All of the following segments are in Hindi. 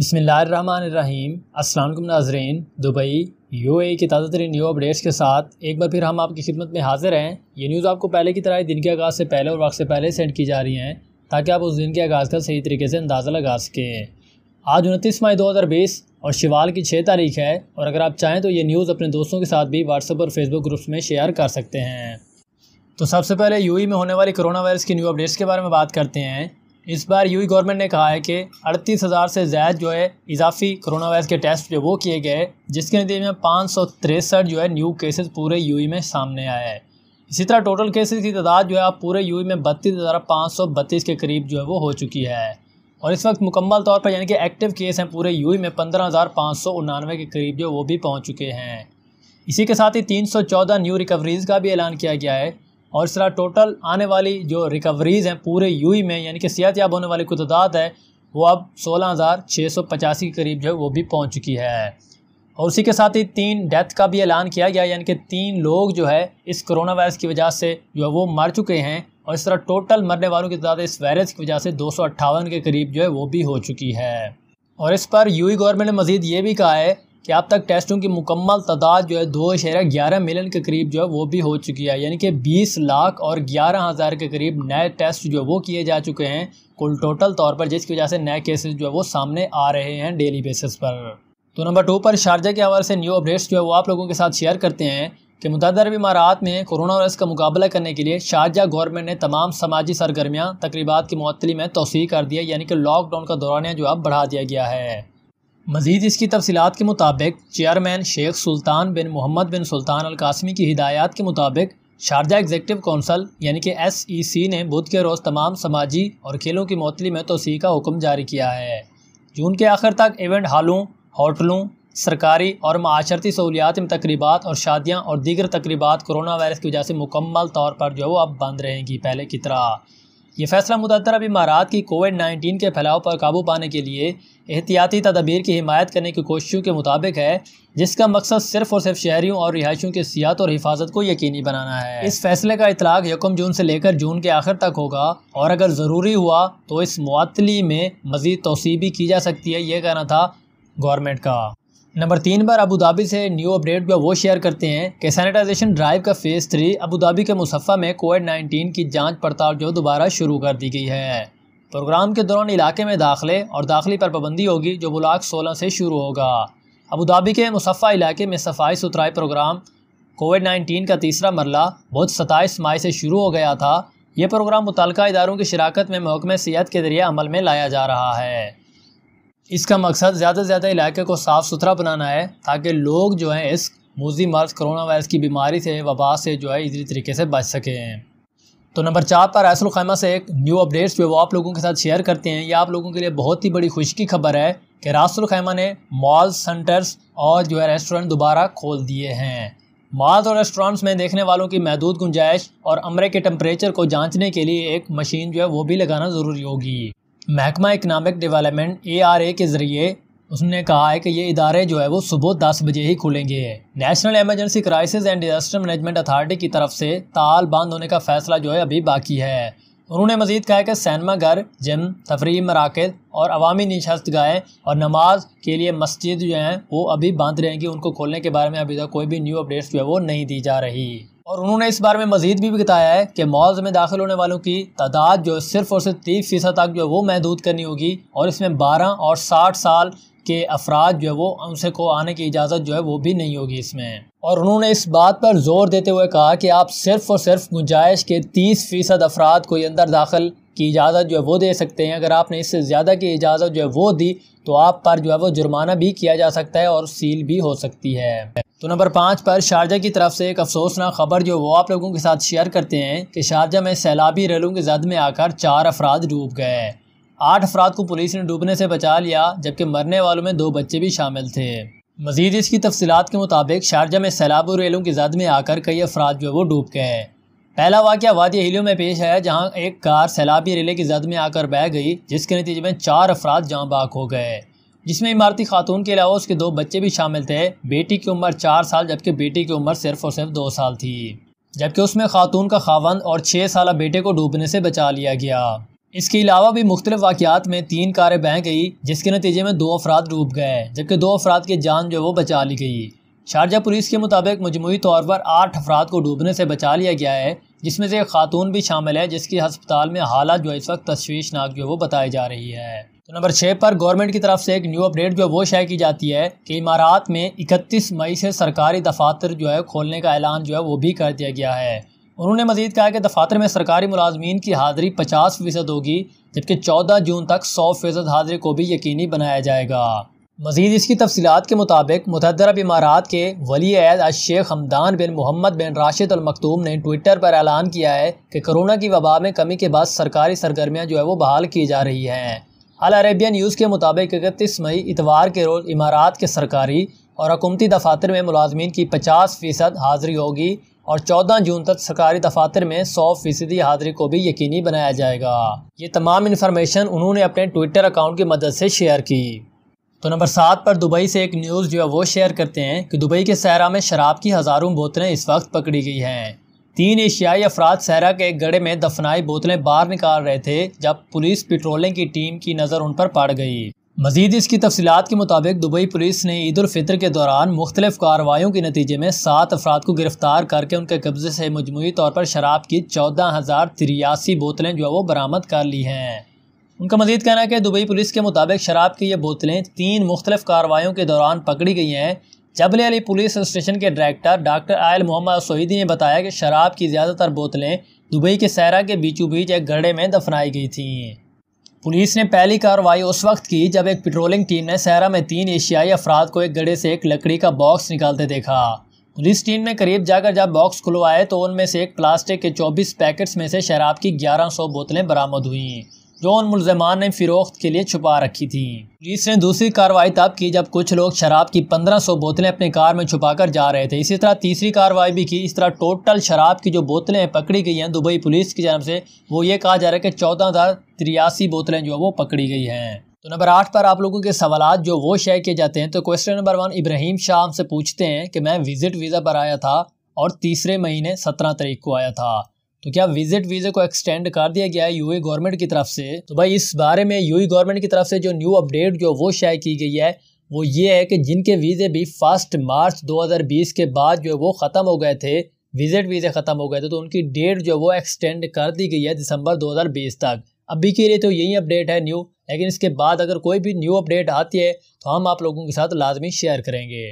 बसमीम् अल्लाम नाजरीन दुबई यू ए की ताज़ा तरीन न्यू अपडेट्स के साथ एक बार फिर हम आपकी खिदमत में हाज़िर हैं ये न्यूज़ आपको पहले की तरह दिन के आगाज़ से पहले और वक्त से पहले सेंड की जा रही हैं ताकि आप उस दिन के आगाज़ का सही तरीके से अंदाज़ा लगा सकें आज उनतीस मई दो हज़ार बीस और शिवाल की छः तारीख है और अगर आप चाहें तो ये न्यूज़ अपने दोस्तों के साथ भी व्हाट्सअप और फेसबुक ग्रुप्स में शेयर कर सकते हैं तो सबसे पहले ई में होने वाली कोरोना वायरस की न्यू अपडेट्स के बारे में बात करते हैं इस बार यू गवर्नमेंट ने कहा है कि अड़तीस हज़ार से ज़्यादा जो है इजाफी कोरोना वायरस के टेस्ट जो वो किए गए जिसके नतीजे में पाँच सौ तिरसठ जो है न्यू केसेस पूरे यू में सामने आया है इसी तरह टोटल केसेस की तादाद जो है आप पूरे यू में बत्तीस हज़ार पाँच सौ बत्तीस के करीब जो है वो हो चुकी है और इस वक्त मुकम्मल तौर पर यानी कि एक्टिव केस हैं पूरे यू में पंद्रह हज़ार पाँच सौ के करीब जो वो भी पहुँच चुके हैं इसी के साथ ही तीन सौ चौदह न्यू रिकवरीज़ का भी ऐलान किया गया है और इस तरह टोटल आने वाली जो रिकवरीज़ हैं पूरे यूई e में यानी कि सेहत याब होने वाली की है वो अब सोलह हज़ार छः सौ पचासी के करीब जो है वो भी पहुँच चुकी है और उसी के साथ ही तीन डेथ का भी ऐलान किया गया यानी कि तीन लोग जो है इस कोरोना वायरस की वजह से जो है वो मर चुके हैं और इस तरह टोटल मरने वालों की तादाद इस वायरस की वजह से दो के करीब जो है वो भी हो चुकी है और इस पर यूई गवर्नमेंट e ने मजीद ये भी कहा है कि अब तक टेस्टों की मुकम्मल तादाद जो है दो अशहरा ग्यारह मिलियन के करीब जो है वो भी हो चुकी है यानी कि बीस लाख और ग्यारह हज़ार के करीब नए टेस्ट जो है वो किए जा चुके हैं कुल टोटल तौर पर जिसकी वजह से नए केसेस जो है वो सामने आ रहे हैं डेली बेसिस पर तो नंबर टू पर शारजा के हवाले से न्यू अपडेट्स जो है वो आप लोगों के साथ शेयर करते हैं कि मुतद इमारात में कोरोना वायरस का मुकाबला करने के लिए शारजा गवर्नमेंट ने तमाम समाजी सरगर्मियाँ तकरीबा की मअतली में तोसी कर दी है यानी कि लॉकडाउन का दौरान जो अब बढ़ा दिया गया है मजीद इसकी तफसीत के मुताबिक chairman Sheikh Sultan bin Mohammed bin Sultan Al की हिदायत के मुताबिक शारजा एग्जेक्टिव कौंसल यानी कि एस ई सी ने बुध के रोज़ तमाम समाजी और खेलों की मौतली में तोसी का हुक्म जारी किया है जून के आखिर तक इवेंट हालों होटलों सरकारी और माशरती सहूलियात में तकरीबा और शादियाँ और दीगर तकरीबा कोरोना वायरस की वजह से मुकम्मल तौर पर जो वो अब बंद रहेंगी पहले की तरह ये फैसला मुतर इमारात की कोविड नाइन्टीन के फैलाव पर काबू पाने के लिए एहतियाती तदाबीर की हिमायत करने की कोशिशों के मुताबिक है जिसका मकसद सिर्फ और सिर्फ शहरीों और रिहायशियों के सियात और हिफाजत को यकीनी बनाना है इस फैसले का इतलाक यकम जून से लेकर जून के आखिर तक होगा और अगर ज़रूरी हुआ तो इस मतली में मज़ीद तोसी भी की जा सकती है ये कहना था गवर्नमेंट का नंबर तीन पर अबू धाबी से न्यू अपडेट पर वो शेयर करते हैं कि सैनिटाइजेशन ड्राइव का फेज़ थ्री अबू धाबी के मुसफ़ा में कोविड नाइन्टीन की जांच पड़ताल जो दोबारा शुरू कर दी गई है प्रोग्राम के दौरान इलाके में दाखिले और दाखिले पर पाबंदी होगी जो ब्लाक सोलह से शुरू होगा अबू धाबी के मुसफ़ा इलाके में सफाई सुथराई प्रोग्राम कोविड नाइन्टीन का तीसरा मरला बहुत सताईस मई से शुरू हो गया था यह प्रोग्राम मुतल इदारों की शराकत में महकमे सेहत के जरिए अमल में लाया जा रहा है इसका मकसद ज़्यादा से ज़्यादा इलाके को साफ़ सुथरा बनाना है ताकि लोग जो हैं इस मोजी मर्ज करोना वायरस की बीमारी से वबा से जो है इसी तरीके से बच सकें तो नंबर चार पर ऐसल खैमा से एक न्यू अपडेट्स जो वो आप लोगों के साथ शेयर करते हैं यह आप लोगों के लिए बहुत ही बड़ी खुश की खबर है कि रासुल खैमा ने मॉल सेंटर्स और जो है रेस्टोरेंट दोबारा खोल दिए हैं मॉल्स और रेस्टोरेंट्स में देखने वालों की महदूद गुंजाइश और अमरे के टम्परेचर को जाँचने के लिए एक मशीन जो है वो भी लगाना ज़रूरी होगी महकमा economic development A R A के ज़रिए उसने कहा है कि ये इदारे जो है वो सुबह दस बजे ही खुलेंगे national emergency crisis and disaster management authority की तरफ से ताल बंद होने का फैसला जो है अभी बाकी है उन्होंने मजीद कहा कि सैनमा घर जिम तफरी मराकज और अवामी नशस्त गायें और नमाज के लिए मस्जिद जो हैं वो अभी बंद रहेंगी उनको खोलने के बारे में अभी तक कोई भी न्यू अपडेट्स जो है वो नहीं दी जा रही और उन्होंने इस बारे में मजीद भी बताया है कि मॉल्स में दाखिल होने वालों की तादाद जो सिर्फ और सिर्फ तीस फीसद तक जो है वो महदूद करनी होगी और इसमें बारह और साठ साल के अफराद जो है वो उनसे को आने की इजाज़त जो है वो भी नहीं होगी इसमें और उन्होंने इस बात पर जोर देते हुए कहा कि आप सिर्फ और सिर्फ गुंजाइश के तीस फ़ीसद अफराद को अंदर दाखिल की इजाज़त जो है वो दे सकते हैं अगर आपने इससे ज़्यादा की इजाज़त जो है वो दी तो आप पर जो है वो जुर्माना भी किया जा सकता है और सील भी हो सकती है तो नंबर पाँच पर शारजा की तरफ से एक अफसोसनाक खबर जो वो आप लोगों के साथ शेयर करते हैं कि शारजा में सैलाबी रेलों की जद में आकर चार अफराद डूब गए आठ अफराद को पुलिस ने डूबने से बचा लिया जबकि मरने वालों में दो बच्चे भी शामिल थे मजीद इसकी तफसीत के मुताबिक शारजा में सैलाबी रेलों की जद में आकर कई अफराद जो है वो डूब गए पहला वाक्य वादी हिलियो में पेश आया जहां एक कार सैलाबी रेले की जद में आकर बह गई जिसके नतीजे में चार अफराद जहाँ बाक हो गए जिसमें इमारती खातून के अलावा उसके दो बच्चे भी शामिल थे बेटी की उम्र चार साल जबकि बेटी की उम्र सिर्फ और सिर्फ दो साल थी जबकि उसमें खातून का खावंद और छः साल बेटे को डूबने से बचा लिया गया इसके अलावा भी मुख्तलिफ वाक़ात में तीन कारें बह गई जिसके नतीजे में दो अफराद डूब गए जबकि दो अफराद की जान जो वो बचा ली गई शारजा पुलिस के मुताबिक मजमू तौर पर आठ अफराद को डूबने से बचा लिया गया है जिसमें से एक खातून भी शामिल है जिसकी हस्पताल में हालात जो इस वक्त तश्वीशनाक जो वो बताई जा रही है तो नंबर छः पर गवर्नमेंट की तरफ से एक न्यू अपडेट जो है वो शेयर की जाती है कि इमारात में इकतीस मई से सरकारी दफातर जो है खोलने का ऐलान जो है वो भी कर दिया गया है उन्होंने मजीद कहा कि दफातर में सरकारी मुलाजमीन की हाजिरी पचास फ़ीसद होगी जबकि चौदह जून तक सौ फ़ीसद हाजिरी को भी यकीनी बनाया जाएगा मजीद इसकी तफसीत के मुताबिक मतदर इमारात के वली अज शेख हमदान बिन मोहम्मद बिन राशिद अलमखतूम ने ट्विटर पर ऐलान किया है कि कोरोना की वबा में कमी के बाद सरकारी सरगर्मियाँ जो है वो बहाल की जा रही हैं अल अरेबिया न्यूज़ के मुताबिक इकतीस मई इतवार के रोज़ इमारात के सरकारी और हकूमती दफातर में मुलाजमीन की पचास फ़ीसद हाज़िरी होगी और 14 जून तक सरकारी दफातर में 100 फीसदी हाजिरी को भी यकीनी बनाया जाएगा ये तमाम इन्फॉर्मेशन उन्होंने अपने ट्विटर अकाउंट की मदद से शेयर की तो नंबर सात पर दुबई से एक न्यूज़ जो है वो शेयर करते हैं कि दुबई के सहरा में शराब की हज़ारों बोतलें इस वक्त पकड़ी गई हैं तीन एशियाई अफराद सहरा के एक गड़े में दफनाई बोतलें बाहर निकाल रहे थे जब पुलिस पेट्रोलिंग की टीम की नज़र उन पर पड़ गई मजीद इसकी तफसीत के मुताबिक दुबई पुलिस ने ईद फितर के दौरान मुख्तलिफ कार्रवाई के नतीजे में सात अफराद को गिरफ्तार करके उनके कब्जे से मजमू तौर पर शराब की चौदह हज़ार तिरयासी बोतलें जो है वो बरामद कर ली हैं उनका मजीद कहना है कि दुबई पुलिस के मुताबिक शराब की ये बोतलें तीन मुख्तलिफ कार्रवाइयों के दौरान पकड़ी गई हैं जबल अली पुलिस स्टेशन के डायरेक्टर डॉक्टर आयल मोहम्मद सोहीदी ने बताया कि शराब की ज़्यादातर बोतलें दुबई के सहरा के बीचों बीच एक गड्ढे में दफनाई गई थीं पुलिस ने पहली कार्रवाई उस वक्त की जब एक पेट्रोलिंग टीम ने सहरा में तीन एशियाई अफराद को एक गड्ढे से एक लकड़ी का बॉक्स निकालते देखा पुलिस टीम ने करीब जाकर जब बॉक्स खुलवाए तो उनमें से एक प्लास्टिक के 24 पैकेट्स में से शराब की 1100 बोतलें बरामद हुईं जो उन मुलजमान ने फ़रोख्त के लिए छुपा रखी थी पुलिस ने दूसरी कार्रवाई तब की जब कुछ लोग शराब की पंद्रह सौ बोतलें अपने कार में छुपा कर जा रहे थे इसी तरह तीसरी कार्रवाई भी की इस तरह टोटल शराब की जो बोतलें पकड़ी गई हैं दुबई पुलिस की जानब से वो ये कहा जा रहा है कि चौदह हज़ार तिरासी बोतलें जो है वो पकड़ी गई हैं तो नंबर आठ पर आप लोगों के सवाल जो वो शेयर किए जाते हैं तो question number one Ibrahim Shah से पूछते हैं कि मैं विज़िट वीज़ा पर आया था और तीसरे महीने सत्रह तारीख को आया था तो क्या विजिट वीज़े को एक्सटेंड कर दिया गया है यूए गवर्नमेंट की तरफ से तो भाई इस बारे में यूए गवर्नमेंट की तरफ से जो न्यू अपडेट जो वो शेयर की गई है वो ये है कि जिनके वीज़े भी फर्स्ट मार्च 2020 के बाद जो है वो ख़त्म हो गए थे विजिट वीज़े ख़त्म हो गए थे तो उनकी डेट जो वो एक्सटेंड कर दी गई है दिसंबर 2020 तक अभी के लिए तो यही अपडेट है न्यू लेकिन इसके बाद अगर कोई भी न्यू अपडेट आती है तो हम आप लोगों के साथ लाजमी शेयर करेंगे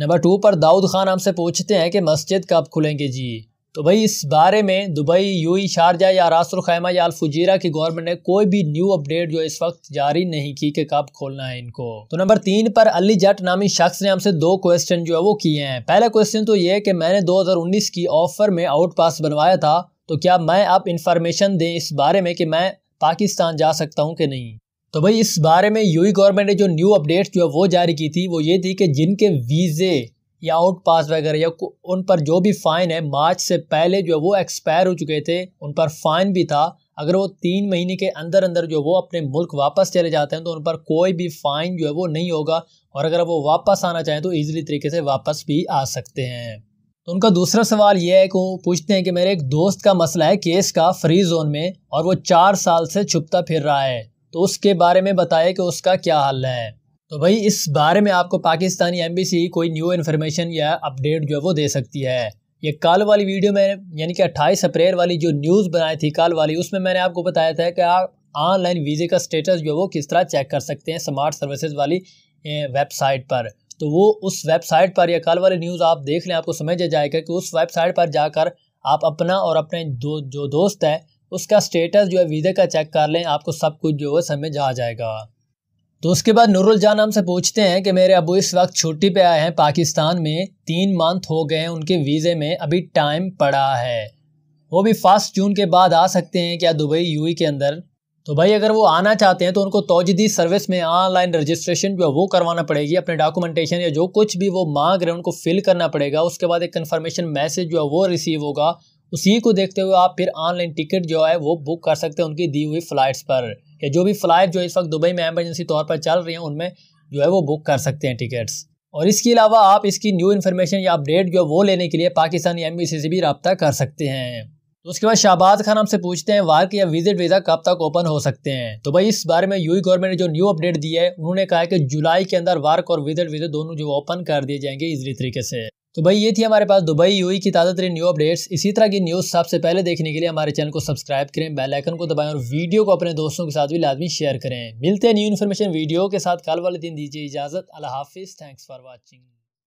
नंबर टू पर दाऊद खान हमसे पूछते हैं कि मस्जिद कब खुलेंगे जी तो भाई इस बारे में दुबई यूई शारजा या खैमा या अलफुजीरा की गवर्नमेंट ने कोई भी न्यू अपडेट जो इस वक्त जारी नहीं की कि कब खोलना है इनको तो नंबर तीन पर अली जट नामी शख्स ने हमसे दो क्वेश्चन जो है वो किए हैं पहला क्वेश्चन तो ये कि मैंने 2019 की ऑफर में आउट पास बनवाया था तो क्या मैं आप इंफॉर्मेशन दें इस बारे में कि मैं पाकिस्तान जा सकता हूँ कि नहीं तो भाई इस बारे में यूई गवर्नमेंट ने जो न्यू अपडेट जो है वो जारी की थी वो ये थी कि जिनके वीज़े या आउट पास वगैरह या उन पर जो भी फ़ाइन है मार्च से पहले जो है वो एक्सपायर हो चुके थे उन पर फ़ाइन भी था अगर वो तीन महीने के अंदर अंदर जो वो अपने मुल्क वापस चले जाते हैं तो उन पर कोई भी फ़ाइन जो है वो नहीं होगा और अगर वो वापस आना चाहें तो ईज़िली तरीके से वापस भी आ सकते हैं तो उनका दूसरा सवाल यह है कि वो पूछते हैं कि मेरे एक दोस्त का मसला है केस का फ्री जोन में और वो चार साल से छुपता फिर रहा है तो उसके बारे में बताए कि उसका क्या हल है तो भाई इस बारे में आपको पाकिस्तानी एम्बेसी कोई न्यू इन्फॉर्मेशन या अपडेट जो है वो दे सकती है ये कल वाली वीडियो में यानी कि अट्ठाईस अप्रैल वाली जो न्यूज़ बनाई थी कल वाली उसमें मैंने आपको बताया था कि आप ऑनलाइन वीज़े का स्टेटस जो है वो किस तरह चेक कर सकते हैं स्मार्ट सर्विसेज वाली वेबसाइट पर तो वो उस वेबसाइट पर या कल वाली न्यूज़ आप देख लें आपको समझ जाएगा कि उस वेबसाइट पर जाकर आप अपना और अपने दो जो दोस्त है उसका स्टेटस जो है वीज़े का चेक कर लें आपको सब कुछ जो है समझ आ जाएगा तो उसके बाद नूरुल जान हमसे पूछते हैं कि मेरे अबू इस वक्त छुट्टी पे आए हैं पाकिस्तान में तीन मंथ हो गए हैं उनके वीज़े में अभी टाइम पड़ा है वो भी फर्स्ट जून के बाद आ सकते हैं क्या दुबई यू के अंदर तो भाई अगर वो आना चाहते हैं तो उनको तोजदी सर्विस में ऑनलाइन रजिस्ट्रेशन जो वो करवाना पड़ेगी अपने डॉक्यूमेंटेशन या जो कुछ भी वो मांग रहे हैं उनको फिल करना पड़ेगा उसके बाद एक कन्फर्मेशन मैसेज जो है वो रिसीव होगा उसी को देखते हुए आप फिर ऑनलाइन टिकट जो है वो बुक कर सकते हैं उनकी दी हुई फ़्लाइट्स पर या जो भी फ़्लाइट जो इस वक्त दुबई में एमरजेंसी तौर पर चल रही हैं उनमें जो है वो बुक कर सकते हैं टिकट्स और इसके अलावा आप इसकी न्यू इन्फॉर्मेशन या अपडेट जो वो लेने के लिए पाकिस्तानी एम से भी रबता कर सकते हैं तो उसके बाद शाहबाद खान हमसे पूछते हैं वार्क या विजिट वीज़ा कब तक ओपन हो सकते हैं तो भाई इस बारे में यू गवर्नमेंट e ने जो न्यू अपडेट दी है उन्होंने कहा है कि जुलाई के अंदर वार्क और विजिट वीज़ा दोनों जो ओपन कर दिए जाएंगे इजली तरीके से तो भाई ये थी हमारे पास दुबई यू की ताज़ा तरीन न्यू अपडेट्स इसी तरह की न्यूज़ सबसे पहले देखने के लिए हमारे चैनल को सब्सक्राइब करें बेल आइकन को दबाएं और वीडियो को अपने दोस्तों के साथ भी लाजमी शेयर करें मिलते हैं न्यू इन्फॉर्मेशन वीडियो के साथ कल वाले दिन दीजिए इजाज़त अल्लाह हाफिज़ थैंक्स फॉर वॉचिंग